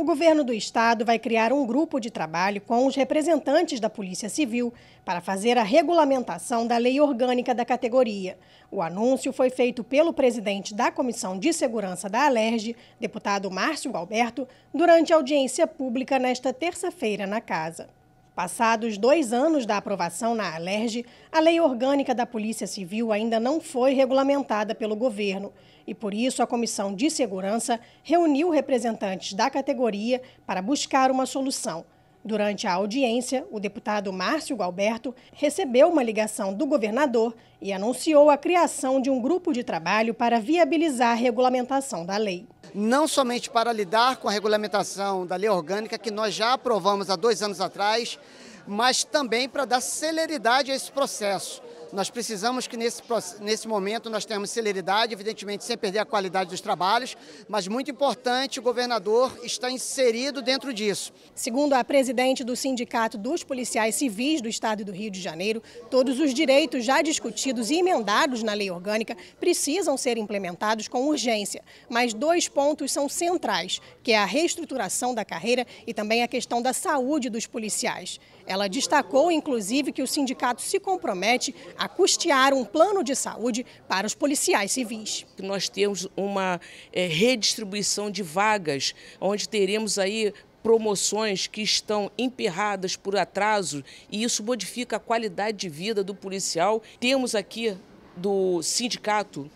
o governo do estado vai criar um grupo de trabalho com os representantes da Polícia Civil para fazer a regulamentação da lei orgânica da categoria. O anúncio foi feito pelo presidente da Comissão de Segurança da Alerj, deputado Márcio Alberto, durante audiência pública nesta terça-feira na casa. Passados dois anos da aprovação na Alerj, a lei orgânica da Polícia Civil ainda não foi regulamentada pelo governo e, por isso, a Comissão de Segurança reuniu representantes da categoria para buscar uma solução. Durante a audiência, o deputado Márcio Galberto recebeu uma ligação do governador e anunciou a criação de um grupo de trabalho para viabilizar a regulamentação da lei não somente para lidar com a regulamentação da lei orgânica, que nós já aprovamos há dois anos atrás, mas também para dar celeridade a esse processo. Nós precisamos que nesse, nesse momento nós tenhamos celeridade, evidentemente sem perder a qualidade dos trabalhos, mas muito importante o governador está inserido dentro disso. Segundo a presidente do Sindicato dos Policiais Civis do Estado do Rio de Janeiro, todos os direitos já discutidos e emendados na lei orgânica precisam ser implementados com urgência, mas dois pontos são centrais, que é a reestruturação da carreira e também a questão da saúde dos policiais. Ela destacou, inclusive, que o sindicato se compromete a custear um plano de saúde para os policiais civis. Nós temos uma é, redistribuição de vagas, onde teremos aí promoções que estão emperradas por atraso e isso modifica a qualidade de vida do policial. Temos aqui do sindicato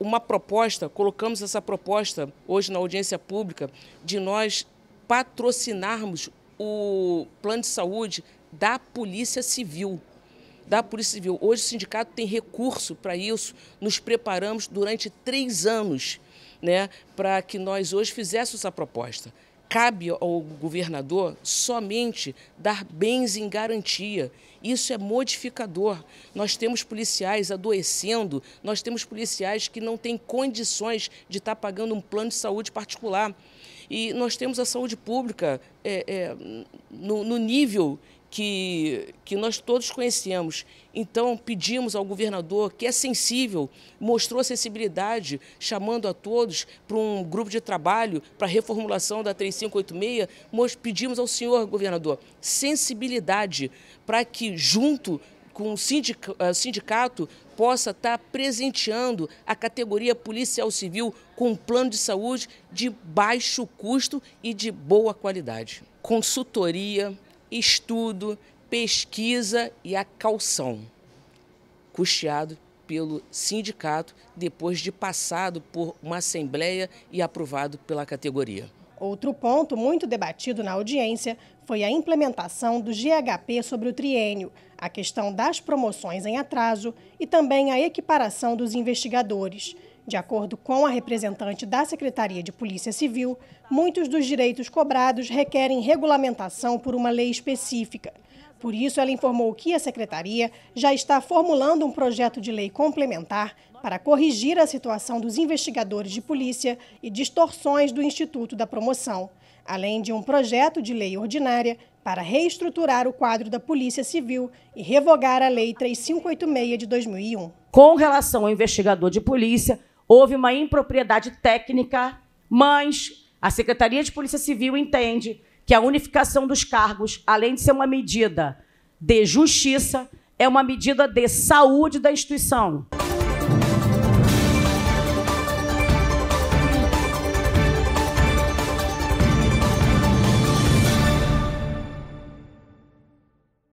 uma proposta, colocamos essa proposta hoje na audiência pública de nós patrocinarmos o plano de saúde da Polícia Civil da Polícia Civil. Hoje o sindicato tem recurso para isso, nos preparamos durante três anos né, para que nós hoje fizéssemos essa proposta. Cabe ao governador somente dar bens em garantia. Isso é modificador. Nós temos policiais adoecendo, nós temos policiais que não têm condições de estar tá pagando um plano de saúde particular. E nós temos a saúde pública é, é, no, no nível que, que nós todos conhecemos. Então, pedimos ao governador, que é sensível, mostrou sensibilidade, chamando a todos para um grupo de trabalho para reformulação da 3586. pedimos ao senhor, governador, sensibilidade para que, junto com o eh, sindicato, possa estar tá presenteando a categoria policial civil com um plano de saúde de baixo custo e de boa qualidade. Consultoria estudo, pesquisa e a calção, custeado pelo sindicato depois de passado por uma assembleia e aprovado pela categoria. Outro ponto muito debatido na audiência foi a implementação do GHP sobre o triênio, a questão das promoções em atraso e também a equiparação dos investigadores. De acordo com a representante da Secretaria de Polícia Civil, muitos dos direitos cobrados requerem regulamentação por uma lei específica. Por isso, ela informou que a Secretaria já está formulando um projeto de lei complementar para corrigir a situação dos investigadores de polícia e distorções do Instituto da Promoção, além de um projeto de lei ordinária para reestruturar o quadro da Polícia Civil e revogar a Lei 3586 de 2001. Com relação ao investigador de polícia, houve uma impropriedade técnica, mas a Secretaria de Polícia Civil entende que a unificação dos cargos, além de ser uma medida de justiça, é uma medida de saúde da instituição.